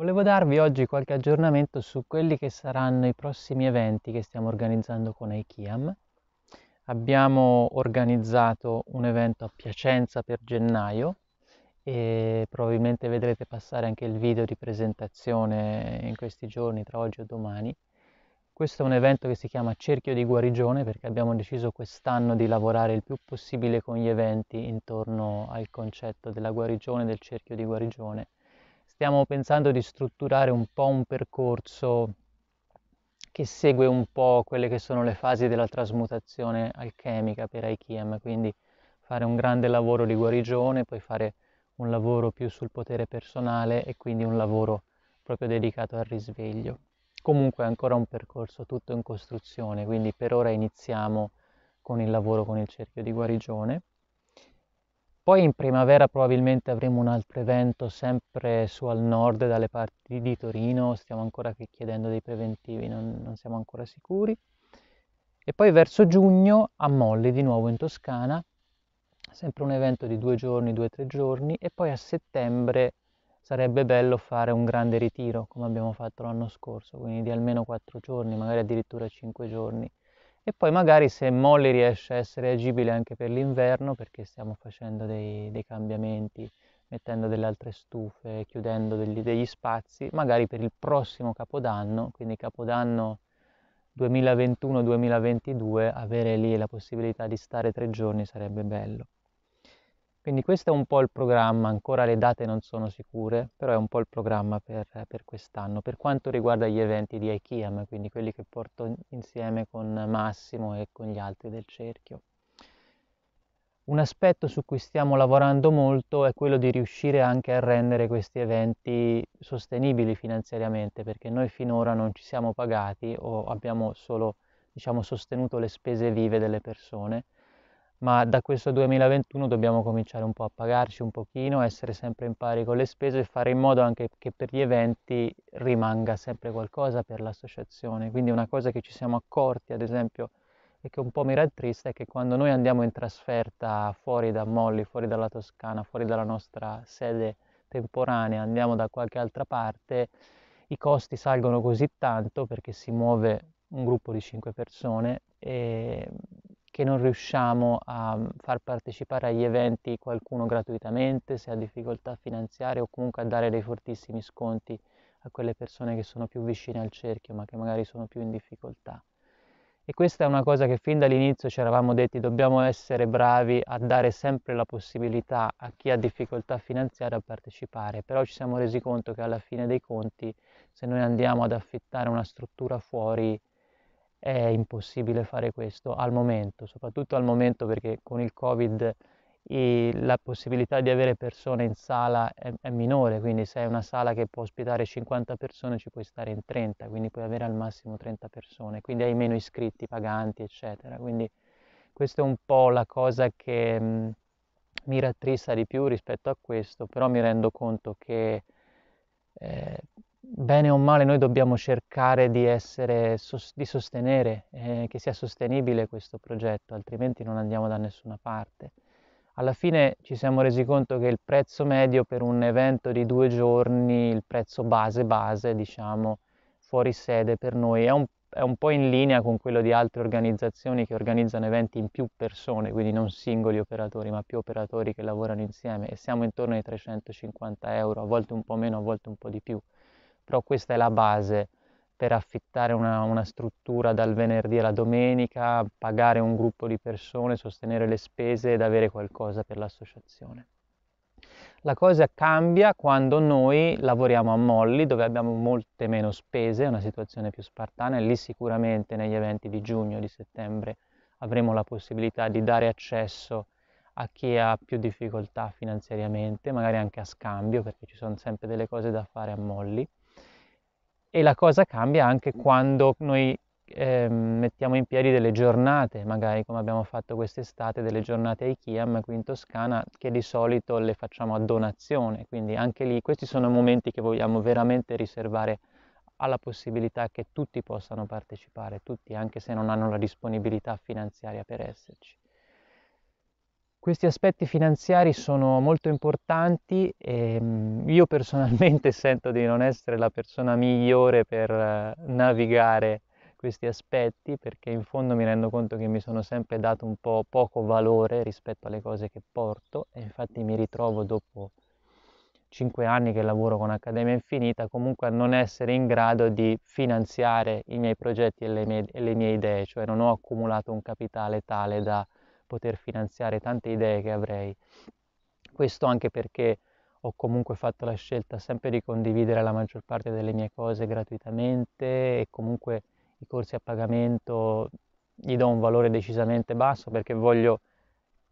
Volevo darvi oggi qualche aggiornamento su quelli che saranno i prossimi eventi che stiamo organizzando con IKEAM. Abbiamo organizzato un evento a Piacenza per gennaio e probabilmente vedrete passare anche il video di presentazione in questi giorni, tra oggi e domani. Questo è un evento che si chiama Cerchio di guarigione perché abbiamo deciso quest'anno di lavorare il più possibile con gli eventi intorno al concetto della guarigione, del cerchio di guarigione stiamo pensando di strutturare un po' un percorso che segue un po' quelle che sono le fasi della trasmutazione alchemica per Aikiem, quindi fare un grande lavoro di guarigione, poi fare un lavoro più sul potere personale e quindi un lavoro proprio dedicato al risveglio. Comunque è ancora un percorso tutto in costruzione, quindi per ora iniziamo con il lavoro con il cerchio di guarigione poi in primavera probabilmente avremo un altro evento sempre su al nord dalle parti di Torino, stiamo ancora chiedendo dei preventivi, non, non siamo ancora sicuri. E poi verso giugno a Molli di nuovo in Toscana, sempre un evento di due giorni, due o tre giorni, e poi a settembre sarebbe bello fare un grande ritiro come abbiamo fatto l'anno scorso, quindi di almeno quattro giorni, magari addirittura cinque giorni e poi magari se Molly riesce a essere agibile anche per l'inverno perché stiamo facendo dei, dei cambiamenti mettendo delle altre stufe, chiudendo degli, degli, spazi, magari per il prossimo Capodanno, quindi Capodanno 2021-2022, avere lì la possibilità di stare tre giorni sarebbe bello. Quindi questo è un po' il programma, ancora le date non sono sicure, però è un po' il programma per, per quest'anno, per quanto riguarda gli eventi di IKEA, quindi quelli che porto insieme con Massimo e con gli altri del cerchio. Un aspetto su cui stiamo lavorando molto è quello di riuscire anche a rendere questi eventi sostenibili finanziariamente, perché noi finora non ci siamo pagati o abbiamo solo diciamo, sostenuto le spese vive delle persone ma da questo 2021 dobbiamo cominciare un po' a pagarci un pochino, essere sempre in pari con le spese e fare in modo anche che per gli eventi rimanga sempre qualcosa per l'associazione. Quindi una cosa che ci siamo accorti, ad esempio, e che un po' mi rattrista è che quando noi andiamo in trasferta fuori da Molli, fuori dalla Toscana, fuori dalla nostra sede temporanea, andiamo da qualche altra parte, i costi salgono così tanto perché si muove un gruppo di cinque persone e che non riusciamo a mm, far partecipare agli eventi qualcuno gratuitamente, se ha difficoltà finanziarie o comunque a dare dei fortissimi sconti a quelle persone che sono più vicine al cerchio ma che magari sono più in difficoltà. E questa è una cosa che fin dall'inizio ci eravamo detti, dobbiamo essere bravi a dare sempre la possibilità a chi ha difficoltà finanziarie a partecipare, però ci siamo resi conto che alla fine dei conti se noi andiamo ad affittare una struttura fuori è impossibile fare questo al momento, soprattutto al momento perché con il Covid la possibilità di avere persone in sala è, è, minore, quindi se hai una sala che può ospitare 50 persone ci puoi stare in 30, quindi puoi avere al massimo 30 persone, quindi hai meno iscritti, paganti, eccetera. Quindi questa è un po' la cosa che mh, mm, mi rattrista di più rispetto a questo, però mi rendo conto che eh, bene o male noi dobbiamo cercare di, essere, di sostenere, eh, che sia sostenibile questo progetto, altrimenti non andiamo da nessuna parte. Alla fine ci siamo resi conto che il prezzo medio per un evento di due giorni, il prezzo base base, diciamo, fuori sede per noi, è un, è un po' in linea con quello di altre organizzazioni che organizzano eventi in più persone, quindi non singoli operatori, ma più operatori che lavorano insieme e siamo intorno ai 350 euro, a volte un po' meno, a volte un po' di più però questa è la base per affittare una, una, struttura dal venerdì alla domenica, pagare un gruppo di persone, sostenere le spese ed avere qualcosa per l'associazione. La cosa cambia quando noi lavoriamo a Molly, dove abbiamo molte meno spese, una situazione più spartana e lì sicuramente negli eventi di giugno e di settembre avremo la possibilità di dare accesso a chi ha più difficoltà finanziariamente, magari anche a scambio, perché ci sono sempre delle cose da fare a Molly. E la cosa cambia anche quando noi eh, mettiamo in piedi delle giornate, magari come abbiamo fatto quest'estate, delle giornate a Ikiam qui in Toscana, che di solito le facciamo a donazione, quindi anche lì questi sono momenti che vogliamo veramente riservare alla possibilità che tutti possano partecipare, tutti anche se non hanno la disponibilità finanziaria per esserci. Questi aspetti finanziari sono molto importanti e mm, io personalmente sento di non essere la persona migliore per eh, navigare questi aspetti perché in fondo mi rendo conto che mi sono sempre dato un po' poco valore rispetto alle cose che porto e infatti mi ritrovo dopo cinque anni che lavoro con Accademia Infinita comunque a non essere in grado di finanziare i miei progetti e le mie, e le mie idee, cioè non ho accumulato un capitale tale da poter finanziare tante idee che avrei. Questo anche perché ho comunque fatto la scelta sempre di condividere la maggior parte delle mie cose gratuitamente e comunque i corsi a pagamento gli do un valore decisamente basso perché voglio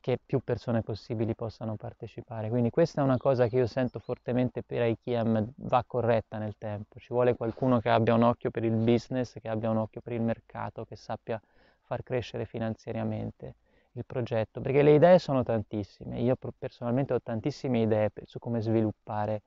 che più persone possibili possano partecipare. Quindi questa è una cosa che io sento fortemente per IKM va corretta nel tempo. Ci vuole qualcuno che abbia un occhio per il business, che abbia un occhio per il mercato, che sappia far crescere finanziariamente il progetto, perché le idee sono tantissime, io personalmente ho tantissime idee su come sviluppare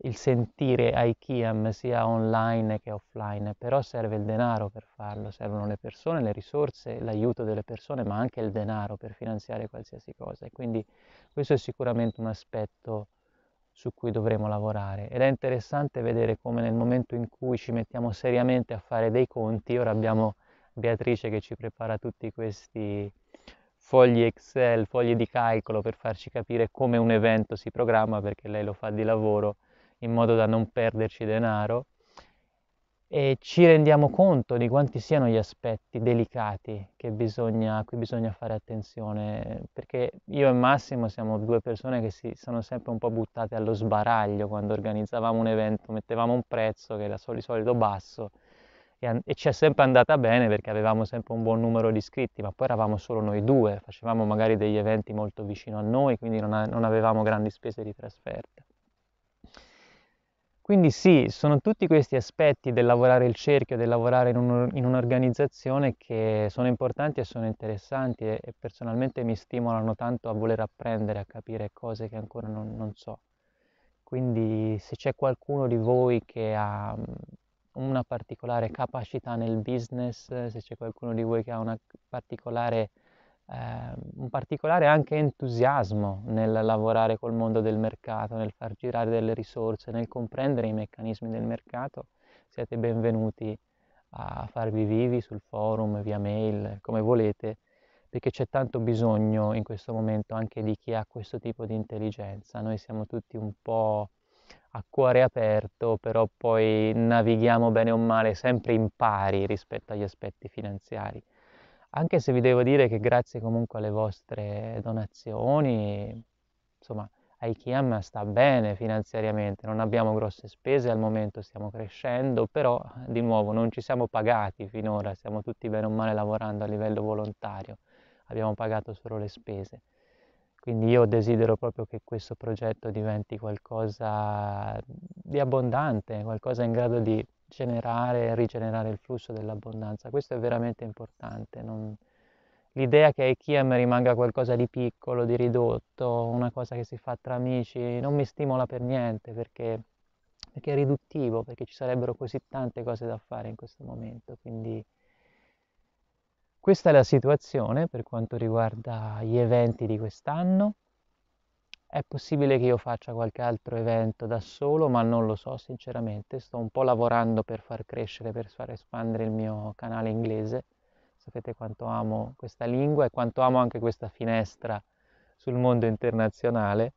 il sentire IKEAM sia online che offline, però serve il denaro per farlo, servono le persone, le risorse, l'aiuto delle persone, ma anche il denaro per finanziare qualsiasi cosa e quindi questo è sicuramente un aspetto su cui dovremo lavorare ed è interessante vedere come nel momento in cui ci mettiamo seriamente a fare dei conti, ora abbiamo Beatrice che ci prepara tutti questi fogli Excel, fogli di calcolo per farci capire come un evento si programma, perché lei lo fa di lavoro in modo da non perderci denaro e ci rendiamo conto di quanti siano gli aspetti delicati a cui bisogna fare attenzione, perché io e Massimo siamo due persone che si sono sempre un po' buttate allo sbaraglio quando organizzavamo un evento, mettevamo un prezzo che era di solito basso e, e ci è sempre andata bene perché avevamo sempre un buon numero di iscritti, ma poi eravamo solo noi due, facevamo magari degli eventi molto vicino a noi, quindi non, a, non avevamo grandi spese di trasferta. Quindi sì, sono tutti questi aspetti del lavorare il cerchio, del lavorare in, un, in un'organizzazione che sono importanti e sono interessanti e, e, personalmente mi stimolano tanto a voler apprendere, a capire cose che ancora non, non so. Quindi se c'è qualcuno di voi che ha mhmm, una particolare capacità nel business, eh, se c'è qualcuno di voi che ha particolare, eh, un particolare anche entusiasmo nel lavorare col mondo del mercato, nel far girare delle risorse, nel comprendere i meccanismi del mercato, siete benvenuti a farvi vivi sul forum, via mail, come volete, perché c'è tanto bisogno in questo momento anche di chi ha questo tipo di intelligenza. Noi siamo tutti un po' a cuore aperto, però poi navighiamo bene o male sempre in pari rispetto agli aspetti finanziari. Anche se vi devo dire che grazie comunque alle vostre donazioni, insomma, IKEA sta bene finanziariamente, non abbiamo grosse spese al momento, stiamo crescendo, però di nuovo non ci siamo pagati finora, stiamo tutti bene o male lavorando a livello volontario, abbiamo pagato solo le spese. Quindi io desidero proprio che questo progetto diventi qualcosa di abbondante, qualcosa in grado di generare e rigenerare il flusso dell'abbondanza. Questo è veramente importante. Non... L'idea che IKEAM rimanga qualcosa di piccolo, di ridotto, una cosa che si fa tra amici, non mi stimola per niente perché, perché è riduttivo, perché ci sarebbero così tante cose da fare in questo momento. Quindi questa è la situazione per quanto riguarda gli eventi di quest'anno. È possibile che io faccia qualche altro evento da solo, ma non lo so sinceramente. Sto un po' lavorando per far crescere, per far espandere il mio canale inglese. Sapete quanto amo questa lingua e quanto amo anche questa finestra sul mondo internazionale.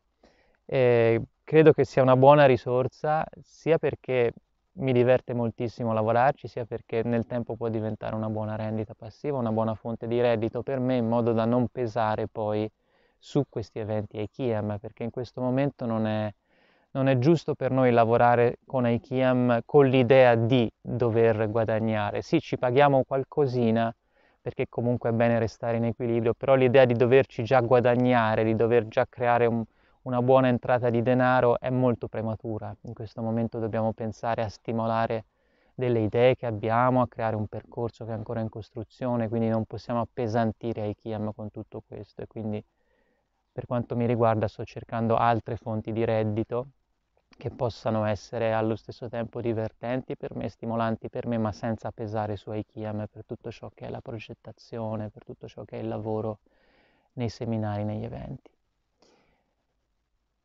E credo che sia una buona risorsa sia perché mi diverte moltissimo lavorarci, sia perché nel tempo può diventare una buona rendita passiva, una buona fonte di reddito per me, in modo da non pesare poi su questi eventi IKEAM, perché in questo momento non è, non è giusto per noi lavorare con IKEAM con l'idea di dover guadagnare. Sì, ci paghiamo qualcosina, perché comunque è bene restare in equilibrio, però l'idea di doverci già guadagnare, di dover già creare un, una buona entrata di denaro è molto prematura. In questo momento dobbiamo pensare a stimolare delle idee che abbiamo, a creare un percorso che è ancora in costruzione, quindi non possiamo appesantire IKEAM con tutto questo e quindi per quanto mi riguarda sto cercando altre fonti di reddito che possano essere allo stesso tempo divertenti per me, stimolanti per me, ma senza pesare su IKEAM per tutto ciò che è la progettazione, per tutto ciò che è il lavoro nei seminari, negli eventi.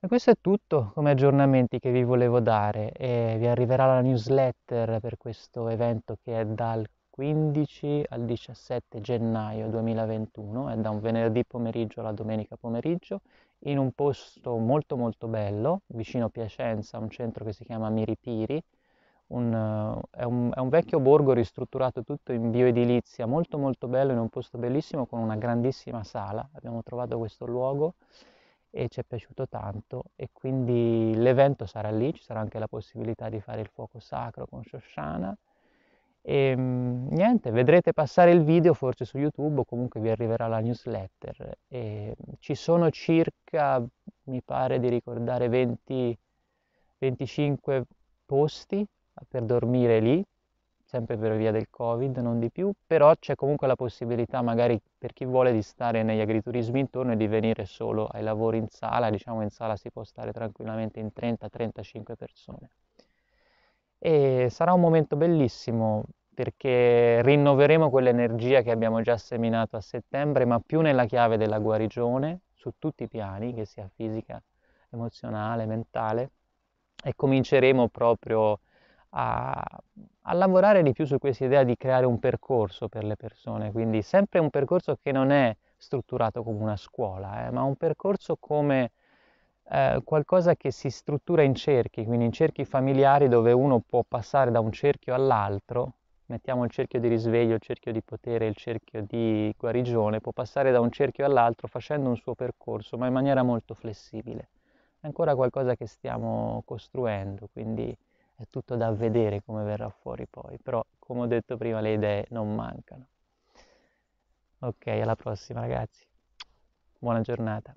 E questo è tutto come aggiornamenti che vi volevo dare e vi arriverà la newsletter per questo evento che è dal 15 al 17 gennaio 2021, è da un venerdì pomeriggio alla domenica pomeriggio, in un posto molto molto bello, vicino a Piacenza, un centro che si chiama Miripiri, un, eh, è, un, è, un, vecchio borgo ristrutturato tutto in bioedilizia, molto molto bello, in un posto bellissimo con una grandissima sala. Abbiamo trovato questo luogo e ci è piaciuto tanto e quindi l'evento sarà lì, ci sarà anche la possibilità di fare il fuoco sacro con Shoshana e ehm, niente, vedrete passare il video forse su YouTube o comunque vi arriverà la newsletter e ci sono circa, mi pare di ricordare, 20, 25 posti per dormire lì sempre per via del Covid, non di più, però c'è comunque la possibilità magari per chi vuole di stare negli agriturismi intorno e di venire solo ai lavori in sala, diciamo in sala si può stare tranquillamente in 30-35 persone. E sarà un momento bellissimo perché rinnoveremo quell'energia che abbiamo già seminato a settembre, ma più nella chiave della guarigione su tutti i piani, che sia fisica, emozionale, mentale, e cominceremo proprio a, a lavorare di più su questa idea di creare un percorso per le persone, quindi sempre un percorso che non è strutturato come una scuola, eh, ma un percorso come eh, qualcosa che si struttura in cerchi, quindi in cerchi familiari dove uno può passare da un cerchio all'altro, mettiamo il cerchio di risveglio, il cerchio di potere, il cerchio di guarigione, può passare da un cerchio all'altro facendo un suo percorso, ma in maniera molto flessibile. È ancora qualcosa che stiamo costruendo, quindi è tutto da vedere come verrà fuori poi, però come ho detto prima le idee non mancano. Ok, alla prossima ragazzi, buona giornata.